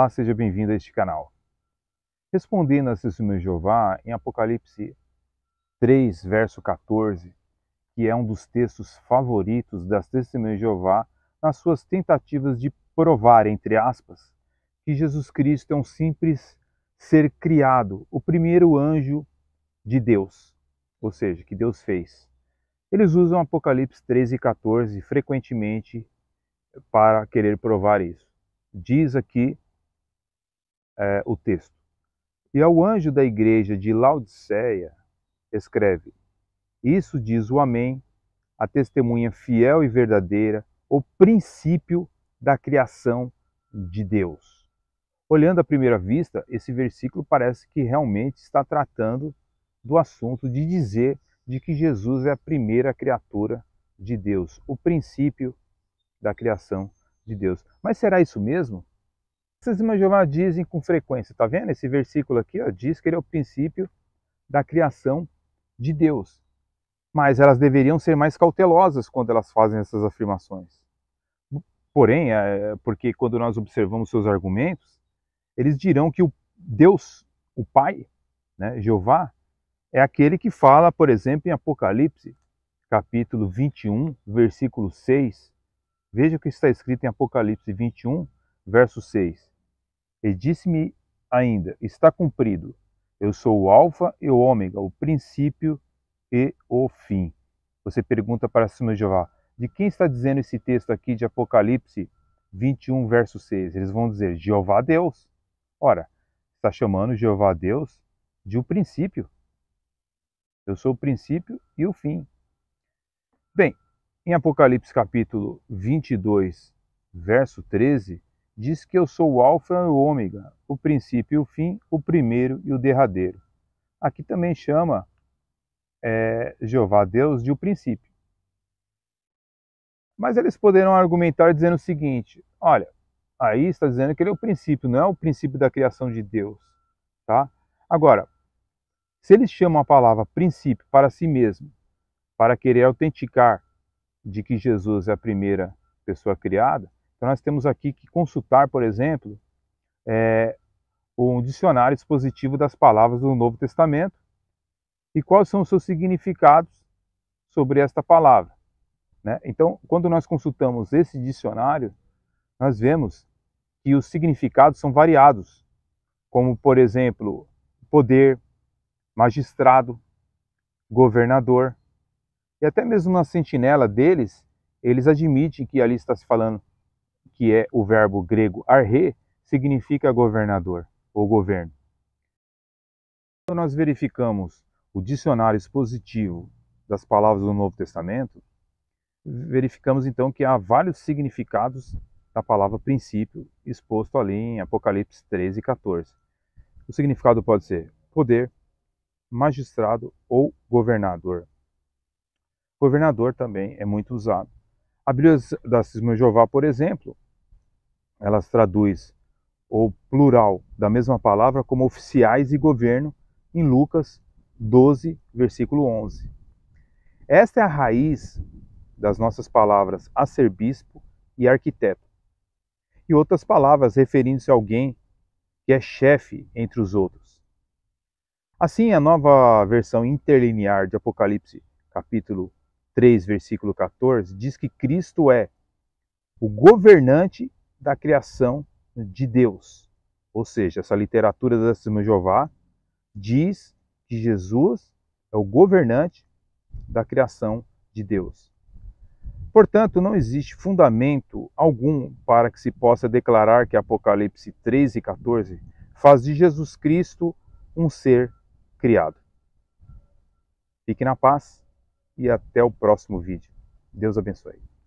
Olá, seja bem-vindo a este canal. Respondendo a testemunho de Jeová, em Apocalipse 3, verso 14, que é um dos textos favoritos das testemunhas de Jeová nas suas tentativas de provar, entre aspas, que Jesus Cristo é um simples ser criado, o primeiro anjo de Deus, ou seja, que Deus fez. Eles usam Apocalipse 13 e 14 frequentemente para querer provar isso. Diz aqui é, o texto. E ao anjo da igreja de Laodiceia, escreve: Isso diz o Amém, a testemunha fiel e verdadeira, o princípio da criação de Deus. Olhando à primeira vista, esse versículo parece que realmente está tratando do assunto de dizer de que Jesus é a primeira criatura de Deus, o princípio da criação de Deus. Mas será isso mesmo? Santíssima Jeová dizem com frequência, tá vendo? Esse versículo aqui ó, diz que ele é o princípio da criação de Deus. Mas elas deveriam ser mais cautelosas quando elas fazem essas afirmações. Porém, é porque quando nós observamos seus argumentos, eles dirão que o Deus, o Pai, né, Jeová, é aquele que fala, por exemplo, em Apocalipse, capítulo 21, versículo 6. Veja o que está escrito em Apocalipse 21, verso 6. E disse-me ainda: Está cumprido. Eu sou o Alfa e o Ômega, o princípio e o fim. Você pergunta para Senhor Jeová: De quem está dizendo esse texto aqui de Apocalipse 21, verso 6? Eles vão dizer: Jeová Deus. Ora, está chamando Jeová Deus de um princípio. Eu sou o princípio e o fim. Bem, em Apocalipse capítulo 22, verso 13, diz que eu sou o Alfa e o Ômega, o princípio e o fim, o primeiro e o derradeiro. Aqui também chama é, Jeová Deus de o princípio. Mas eles poderão argumentar dizendo o seguinte: olha, aí está dizendo que ele é o princípio, não é o princípio da criação de Deus. Tá? Agora, se eles chamam a palavra princípio para si mesmo, para querer autenticar de que Jesus é a primeira pessoa criada, então, nós temos aqui que consultar, por exemplo, é, um dicionário expositivo das palavras do Novo Testamento e quais são os seus significados sobre esta palavra. Né? Então, quando nós consultamos esse dicionário, nós vemos que os significados são variados, como, por exemplo, poder, magistrado, governador. E até mesmo na sentinela deles, eles admitem que ali está se falando que é o verbo grego arre, significa governador ou governo. Quando nós verificamos o dicionário expositivo das palavras do Novo Testamento, verificamos então que há vários significados da palavra princípio exposto ali em Apocalipse 13 e 14. O significado pode ser poder, magistrado ou governador. Governador também é muito usado. A Bíblia da Cisma Jeová, por exemplo, elas traduz o plural da mesma palavra como oficiais e governo em Lucas 12, versículo 11. Esta é a raiz das nossas palavras arcebispo e arquiteto. E outras palavras referindo-se a alguém que é chefe entre os outros. Assim, a nova versão interlinear de Apocalipse, capítulo 3, versículo 14, diz que Cristo é o governante da criação de Deus. Ou seja, essa literatura da Testemunha de Jeová diz que Jesus é o governante da criação de Deus. Portanto, não existe fundamento algum para que se possa declarar que Apocalipse 13 e 14 faz de Jesus Cristo um ser criado. Fique na paz e até o próximo vídeo. Deus abençoe.